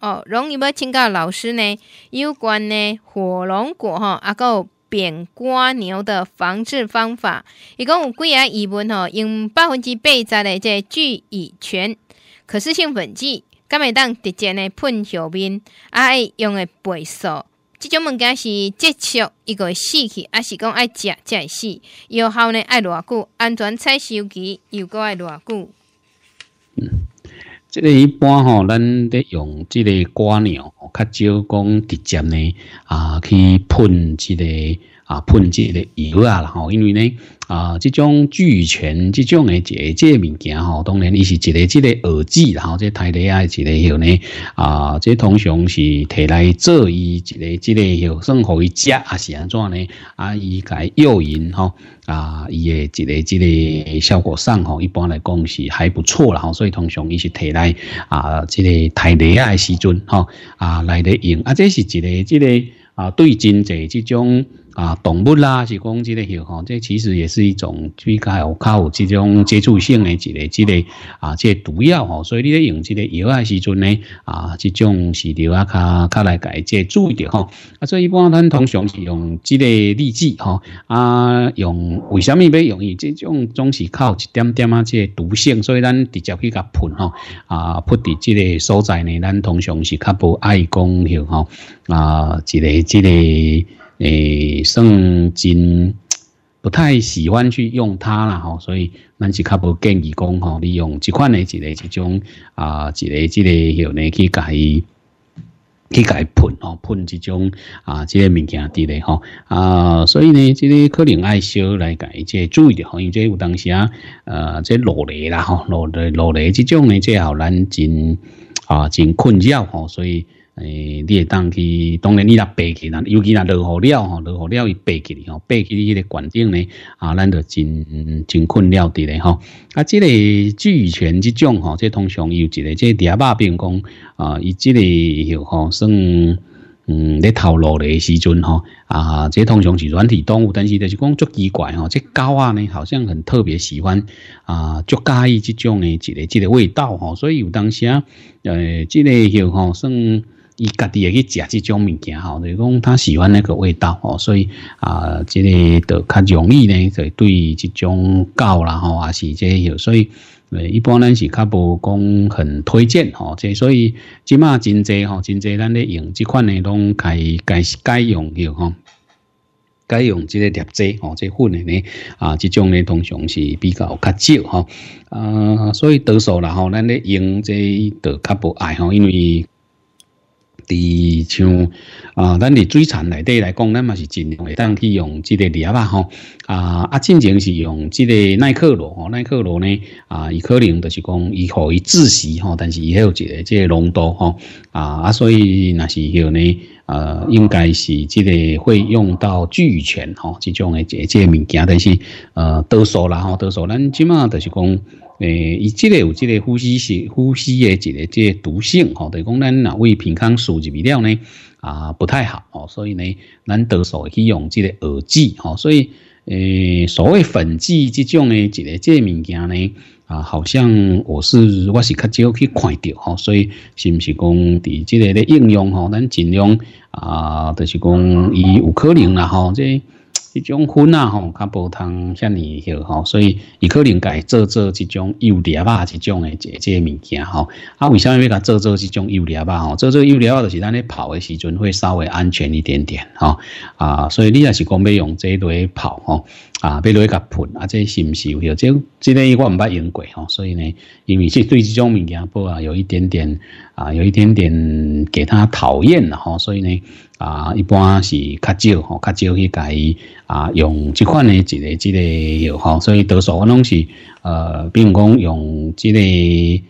哦，容易要请教老师呢。有关呢火龙果哈，啊个扁瓜牛的防治方法，伊讲有几啊疑问吼，用百分之八十的这聚乙醛，可是性粉剂，敢会当直接呢喷小面，啊用的倍数，即种物件是接触一个死去，还是讲爱食才会死，药效呢爱偌久？安全采收期又够爱偌久？这个一般吼，咱得用这个挂尿，较少讲直接呢啊，去喷这个。啊，喷汁的油啊，吼，因为呢，啊，这种聚权这种的这这物件吼，当然伊是一个这个耳机，然后这台的啊，一个药呢，啊，这通常是提来做伊一个这个药，算活宜食还是安怎呢？啊，伊个药用吼，啊，伊个一个这个效果上吼，一般来讲是还不错啦，吼，所以通常伊是提来啊，这个台的啊时阵，吼啊，来的用，啊，这是一个这个啊，对真济这种。啊，动物啦，是讲这个药吼，这其实也是一种比较有较有这种接触性的一个之类啊，这毒药吼，所以你咧用这个药啊时阵呢，啊，这种是要啊，较较来改，这注意着吼。啊，所以一般咱通常是用这个制剂吼，啊，用为什么要用？以这种总是靠一点点啊，这个毒性，所以咱直接去甲喷吼，啊，喷伫这个所在呢，咱通常是较不爱讲药吼，啊，这个。这个诶，圣经不太喜欢去用它啦吼，所以咱是较无建议讲吼，利用即款诶一个即种啊，之个之个有呢去改去改喷哦，喷这种啊，这个物件之类吼啊，所以呢，这个可能爱少来改这意的吼，因为这有当时啊，呃，这落雷啦吼，落雷落雷这种呢，这好咱真啊真困扰吼，所以。诶，你会当去，当然，你若爬起啦，尤其若落雨了吼，落雨了伊爬起吼，爬起迄个环境呢，啊，咱就真真困了伫嘞吼。啊，即个聚泉即种吼，这通常有一个，这嗲肉饼讲啊，伊即、个又吼算嗯，咧套路咧时阵吼，啊，这通常是软体动物，但是就是讲足奇怪吼，这狗啊呢，好像很特别喜欢啊，足介意即种诶一个一个味道吼，所以有当时啊，诶，即、个又吼算。伊家己也去食即种物件吼，就是讲他喜欢那个味道吼，所以啊，即个就较容易呢，就对即种狗啦吼，还是即个，所以一般咱是较无讲很推荐吼，即所以即马真侪吼，真侪咱咧用即款咧拢改家改用个吼，改用即个劣质吼，即粉的咧啊，即种咧通常是比较较少吼，啊，所以多数啦吼，咱咧用这著较不爱吼，因为。伫像啊，咱伫水产内底来讲，咱嘛是尽量会当去用这个料啊吼啊啊，进前是用这个耐克罗吼，耐克罗呢啊，伊可能就是讲伊可以自息吼，但是也有一个即个浓度吼啊啊，所以那是叫呢呃，应该是即个会用到聚全吼，这种的这这物件，但是呃，多数啦吼，多数咱即马就是讲。诶，伊即个有即个呼吸是呼吸诶，一个即个毒性吼，就讲咱若为平康摄入量呢啊不太好哦，所以呢，咱得手去用即个耳机吼，所以诶，所谓粉剂即种诶一个即个物件呢啊，好像我是我是较少去看到吼，所以是毋是讲伫即个咧应用吼，咱尽量啊，就是讲伊有可能啦吼这。这种粉啊吼，它无通遐尼吼，所以伊可能改做做这种油料啊，这种诶，即个物件吼。啊，为啥物要甲做做这种油料啊？吼，做做幼料啊，就是咱咧跑诶时阵会稍微安全一点点吼啊。所以你若是讲要用这类跑吼。啊，比如一个盆，啊，这是不是有？这，这个我唔捌用过吼，所以呢，因为这对这种物件，不啊，有一点点啊，有一点点其他讨厌了吼，所以呢，啊，一般是较少吼，较少去改啊，用这款呢，这类这类药吼，所以多数我拢是呃，比如讲用这类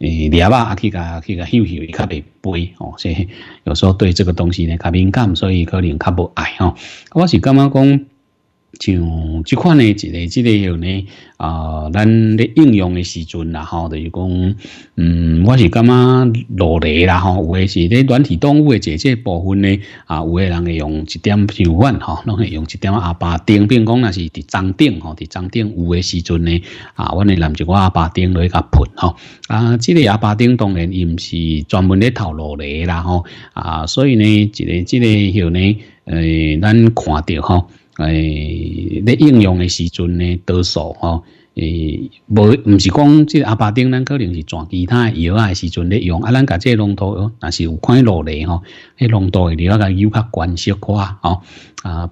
诶叶啊，去甲去个休息，会较袂背吼，所以有时候对这个东西呢，较敏感，所以可能较不爱吼。我是感觉讲。像这款呢，一个、即个有呢，啊，咱咧应用的时阵，然后就是讲，嗯，我是感觉落列啦，吼，有诶是咧软体动物诶，这这部分呢，啊，有诶人会用一点手法，吼，拢会用一点阿爸丁，并讲那是伫帐顶吼，伫帐顶有诶时阵呢，啊，阮咧拿一个阿爸落来甲喷吼，啊，这个阿爸丁当然伊毋是专门咧投落列啦，吼，啊，所以呢，一个、一个有呢，诶，咱看到，吼。诶，咧应用的时阵咧，多数吼？诶，无，唔是讲即个阿巴丁，咱可能是转其他，有爱时阵咧用。啊，咱甲即个龙头，若是有看落来吼，迄龙头的料个有较关系看吼啊，啊。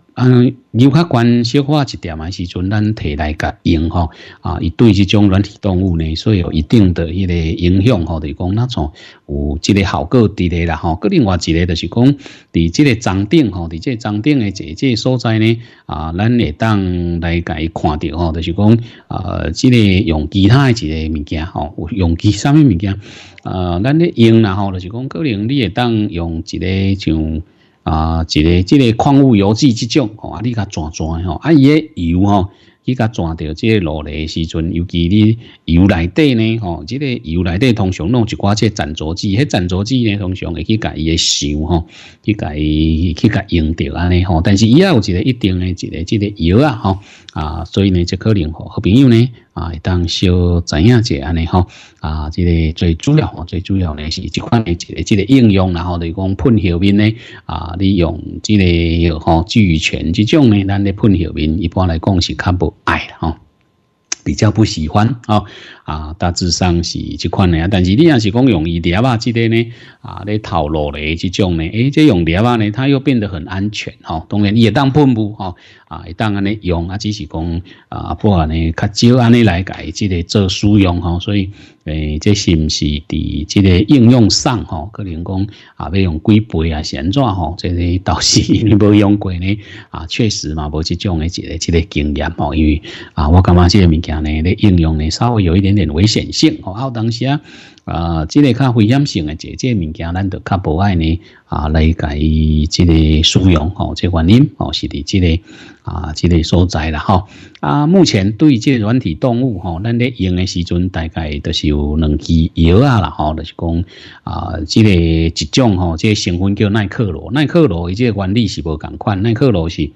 有较关少寡一点啊，时阵咱摕来甲用吼，啊，伊对即种软体动物呢，所以有一定的迄个影响吼，就是讲那种有即个效果伫咧啦吼。个另外一个就是讲，伫即个床顶吼，伫即个床顶的这这所在呢，啊，咱会当来甲伊看着吼，就是讲，呃，这个用其他诶一个物件吼，用其他咩物件，啊，咱咧用然后就是讲，可能你会当用一个像。啊，一个即个矿物油脂即种吼，你甲转转吼，啊伊个油吼，你甲转到即个落来时阵，尤其你油内底呢吼，即个油内底通常弄一寡即盏着剂，迄盏着剂呢通常会去甲伊烧吼，去甲伊去甲用掉安尼吼，但是伊也有一个一定的一个即个油啊吼啊，所以呢，就可能吼好朋友呢。啊，当小怎样子安尼吼？啊，这个最主要、最主要呢是一款的这个个应用，然后来讲喷喉面呢，啊，利用这个吼聚泉这种呢，咱的喷喉面一般来讲是较不爱的吼。比较不喜欢啊啊，大致上是这款的啊。但是你要是讲用鱼钓吧，即个呢啊，咧套路咧即种呢，哎，这用钓吧呢，它又变得很安全吼。当然也当喷雾吼啊，当安尼用啊，只是讲啊，不然呢较少安尼来改即个做使用吼，所以。诶，这是不是伫即个应用上吼？可能讲啊，要用几倍啊旋转吼，这个倒是没用过呢。啊，确实嘛，没这种的这个这个经验吼，因为啊，我感觉这个物件呢？咧应用呢，稍微有一点点危险性。啊，有当时啊。啊，这个较危险性诶，即即物件咱就较无爱呢。啊，来介，即个使用吼，即个、原因吼，是伫即个啊，即个所在啦。哈啊，目前对即个软体动物吼，咱咧用诶时阵，大概都是有两支药啊啦。吼，就是讲啊，即个一种吼，即个成分叫耐克罗，耐克罗，伊即个原理是无共款，耐克罗是。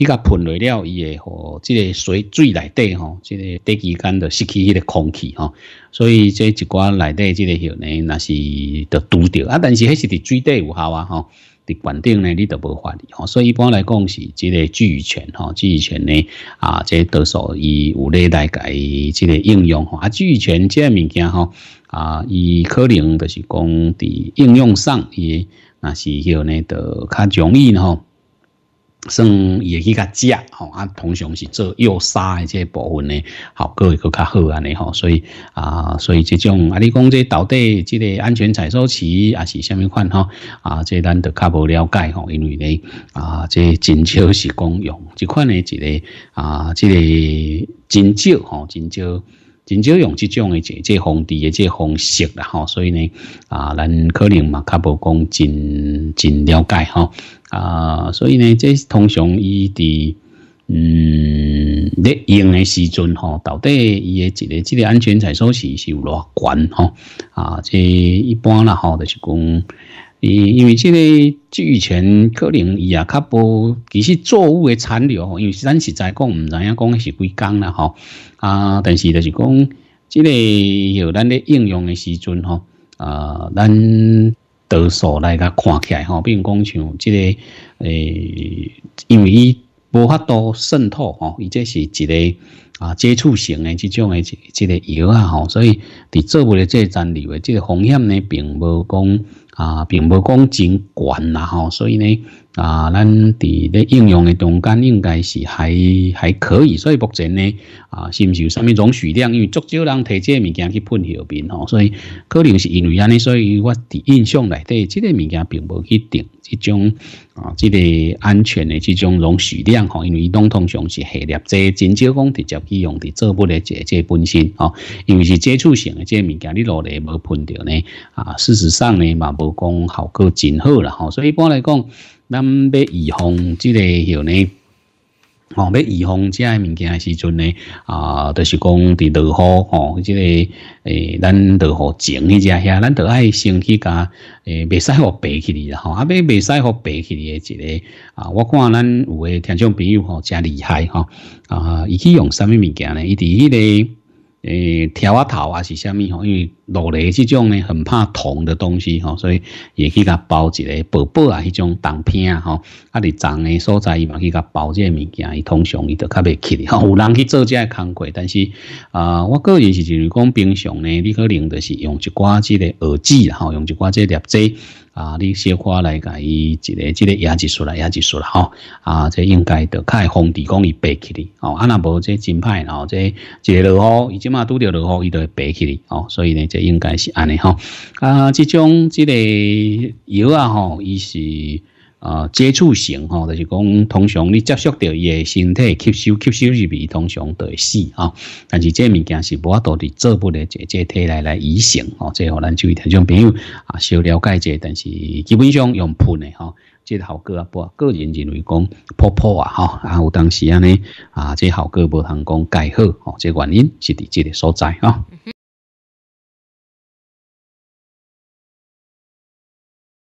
伊甲喷落了，伊会和即个水水内底吼，这个短期间就失去迄个空气吼，所以即一寡内底即个叫呢，那是就堵着啊。但是迄是伫水底有效啊，吼伫管顶呢，你都无法吼。所以一般来讲是即个聚乙醛吼，聚乙醛呢啊，这多数伊有咧大概即个应用吼啊，聚乙醛即个物件吼啊，伊可能就是讲伫应用上也那是迄个呢，就较容易吼。算也去较食吼，啊，通常是做药杀的这部分呢，效果会搁较好安尼吼，所以啊，所以这种啊，你讲这到底即个安全采收期啊是虾米款吼？啊，这咱都较无了解吼，因为呢啊，这真少是公用，即款呢一个啊，即个真少吼，真少真少用这种的这这防治的这方式啦吼，所以呢啊，咱可能嘛较无讲真真了解吼。啊，所以呢，即通常伊伫嗯，咧用诶时阵，嗬，到底伊诶一个即个安全系数是是偌悬，吼啊，即一般啦，嗬，就是讲，伊因为即个之前可能伊也较无，其实作物嘅残留，因为咱实在讲毋知影讲是几工啦，吼啊，但是就是讲，即个有，咱咧应用诶时阵，吼。啊，咱。多数来甲看起来吼，比如讲像这个诶，因为伊无法多渗透吼，以这是一个啊接触型的这种的这个药啊吼，所以伫做物的这残留的这个风险呢，并无讲啊，并无讲真悬吼，所以呢。啊，咱伫咧应用嘅中间应该是还还可以，所以目前呢，啊，是唔是有啥物种数量，因为足少人摕这物件去喷下面吼，所以可能是因为安尼，所以我伫印象内底，这个物件并无去定一种啊，这个安全嘅这种容许量吼，因为伊通常是系列，这真少讲直接去用伫做物诶这这本身吼，因为是接触性嘅这物件，你落嚟无喷着呢，啊，事实上呢嘛无讲效果真好啦吼，所以一般来讲。咱要预防即个吼呢？吼，要预防这个物件的时阵呢，啊，就是讲，伫落雨吼即个诶，咱落雨晴迄只遐，咱著爱先去甲诶，未使互白起哩，吼，啊，未未使互白起哩，一个啊，我看咱有诶听众朋友吼，真厉害，吼，啊，伊去用啥物物件呢？伊伫迄个诶，跳啊头啊是虾米吼？因为落雷这种呢，很怕铜的东西吼，所以也去甲包一个薄薄啊，迄种铜片啊吼，啊，你长的所在伊嘛去甲包这物件，伊通常伊都较袂起哩有人去做这工轨，但是啊，我个人是就是讲平常呢，你可能就是用一挂这个耳机吼，用一挂这个耳子啊，你小花来甲伊一个、一个牙齿出来、牙齿出来吼啊，这应该较开封底讲伊白起哩吼，啊那无这真歹，然后这个落雨，伊即码拄着落雨，伊都白起哩吼，所以呢这。应该是安尼吼。啊，这种这个药啊吼，伊是啊接触型吼，就是讲通常你接触到伊诶身体吸收吸收入通常雄会死啊。但是这物件是无度伫做不诶这这体内来移行哦。最后咱就听众朋友啊，少了解者，但是基本上用喷的哈。即果啊，不，个人认为讲破破啊哈，啊有当时啊呢啊，即效果无通讲改好哦，即原因是伫即个所在啊。